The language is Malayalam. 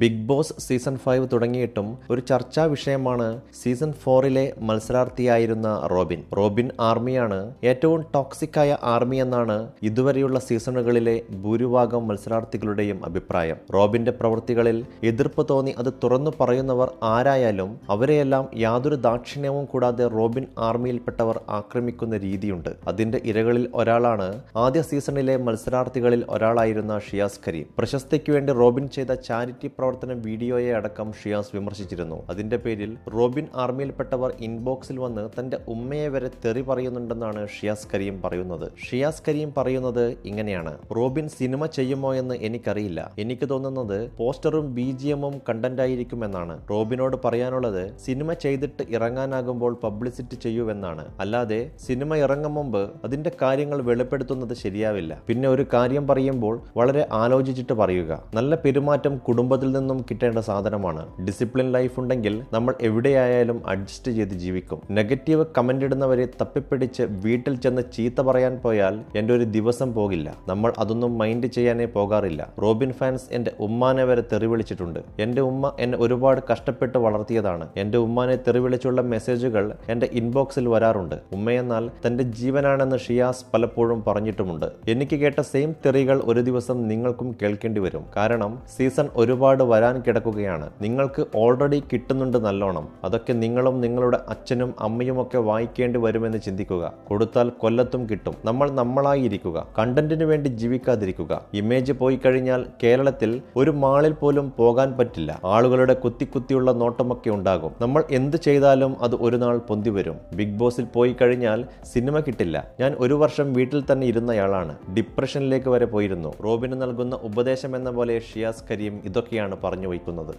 ബിഗ് ബോസ് സീസൺ ഫൈവ് തുടങ്ങിയിട്ടും ഒരു ചർച്ചാ വിഷയമാണ് സീസൺ ഫോറിലെ മത്സരാർത്ഥിയായിരുന്ന റോബിൻ റോബിൻ ആർമിയാണ് ഏറ്റവും ടോക്സിക് ആയ ആർമി എന്നാണ് ഇതുവരെയുള്ള സീസണുകളിലെ ഭൂരിഭാഗം മത്സരാർത്ഥികളുടെയും അഭിപ്രായം റോബിന്റെ പ്രവൃത്തികളിൽ എതിർപ്പ് തോന്നി അത് തുറന്നു പറയുന്നവർ ആരായാലും അവരെയെല്ലാം യാതൊരു ദാക്ഷിണ്യവും കൂടാതെ റോബിൻ ആർമിയിൽപ്പെട്ടവർ ആക്രമിക്കുന്ന രീതിയുണ്ട് അതിന്റെ ഇരകളിൽ ഒരാളാണ് ആദ്യ സീസണിലെ മത്സരാർത്ഥികളിൽ ഒരാളായിരുന്ന ഷിയാസ് കരീം പ്രശസ്തിക്ക് വേണ്ടി റോബിൻ ചെയ്ത ചാരിറ്റി പ്രവർത്തനം പ്രവർത്തനം വീഡിയോയെ അടക്കം ഷിയാസ് വിമർശിച്ചിരുന്നു അതിന്റെ പേരിൽ റോബിൻ ആർമിയിൽപ്പെട്ടവർ ഇൻബോക്സിൽ വന്ന് തന്റെ ഉമ്മയെ വരെ തെറി പറയുന്നുണ്ടെന്നാണ് ഷിയാസ് കരീം പറയുന്നത് ഷിയാസ് കരീം പറയുന്നത് ഇങ്ങനെയാണ് റോബിൻ സിനിമ ചെയ്യുമോ എന്ന് എനിക്കറിയില്ല എനിക്ക് തോന്നുന്നത് പോസ്റ്ററും ബി ജി എമ്മും കണ്ടന്റായിരിക്കും എന്നാണ് റോബിനോട് പറയാനുള്ളത് സിനിമ ചെയ്തിട്ട് ഇറങ്ങാനാകുമ്പോൾ പബ്ലിസിറ്റി ചെയ്യുമെന്നാണ് അല്ലാതെ സിനിമ ഇറങ്ങും മുമ്പ് അതിന്റെ കാര്യങ്ങൾ വെളിപ്പെടുത്തുന്നത് ശരിയാവില്ല പിന്നെ ഒരു കാര്യം പറയുമ്പോൾ വളരെ ആലോചിച്ചിട്ട് പറയുക നല്ല പെരുമാറ്റം കുടുംബത്തിൽ നിന്നും കിട്ടേണ്ട സാധനമാണ് ഡിസിപ്ലിൻ ലൈഫ് ഉണ്ടെങ്കിൽ നമ്മൾ എവിടെയായാലും അഡ്ജസ്റ്റ് ചെയ്ത് ജീവിക്കും നെഗറ്റീവ് കമൻ്റ് ഇടുന്നവരെ തപ്പിപ്പിടിച്ച് വീട്ടിൽ ചെന്ന് ചീത്ത പറയാൻ പോയാൽ എൻ്റെ ഒരു ദിവസം പോകില്ല നമ്മൾ അതൊന്നും മൈൻഡ് ചെയ്യാനേ പോകാറില്ല റോബിൻ ഫാൻസ് എൻ്റെ ഉമ്മാനെ വരെ തെറിവിളിച്ചിട്ടുണ്ട് എൻ്റെ ഉമ്മ എന്നെ ഒരുപാട് കഷ്ടപ്പെട്ട് വളർത്തിയതാണ് എൻ്റെ ഉമ്മാനെ തെറിവിളിച്ചുള്ള മെസ്സേജുകൾ എൻ്റെ ഇൻബോക്സിൽ വരാറുണ്ട് ഉമ്മയെന്നാൽ തൻ്റെ ജീവനാണെന്ന് ഷിയാസ് പലപ്പോഴും പറഞ്ഞിട്ടുമുണ്ട് എനിക്ക് കേട്ട സെയിം തെറികൾ ഒരു ദിവസം നിങ്ങൾക്കും കേൾക്കേണ്ടി വരും കാരണം സീസൺ ഒരുപാട് വരാൻ കിടക്കുകയാണ് നിങ്ങൾക്ക് ഓൾറെഡി കിട്ടുന്നുണ്ട് നല്ലോണം അതൊക്കെ നിങ്ങളും നിങ്ങളുടെ അച്ഛനും അമ്മയുമൊക്കെ വായിക്കേണ്ടി വരുമെന്ന് ചിന്തിക്കുക കൊടുത്താൽ കൊല്ലത്തും കിട്ടും നമ്മൾ നമ്മളായിരിക്കുക കണ്ടന്റിന് വേണ്ടി ജീവിക്കാതിരിക്കുക ഇമേജ് പോയി കഴിഞ്ഞാൽ കേരളത്തിൽ ഒരു മാളിൽ പോലും പോകാൻ പറ്റില്ല ആളുകളുടെ കുത്തി കുത്തിയുള്ള നോട്ടമൊക്കെ ഉണ്ടാകും നമ്മൾ എന്ത് ചെയ്താലും അത് ഒരു നാൾ പൊന്തി വരും ബിഗ് ബോസിൽ പോയി കഴിഞ്ഞാൽ സിനിമ കിട്ടില്ല ഞാൻ ഒരു വർഷം വീട്ടിൽ തന്നെ ഇരുന്നയാളാണ് ഡിപ്രഷനിലേക്ക് വരെ പോയിരുന്നു റോബിന് നൽകുന്ന ഉപദേശം എന്ന പോലെ ഷിയാസ് കരീം ഇതൊക്കെയാണ് പറഞ്ഞു വയ്ക്കുന്നത്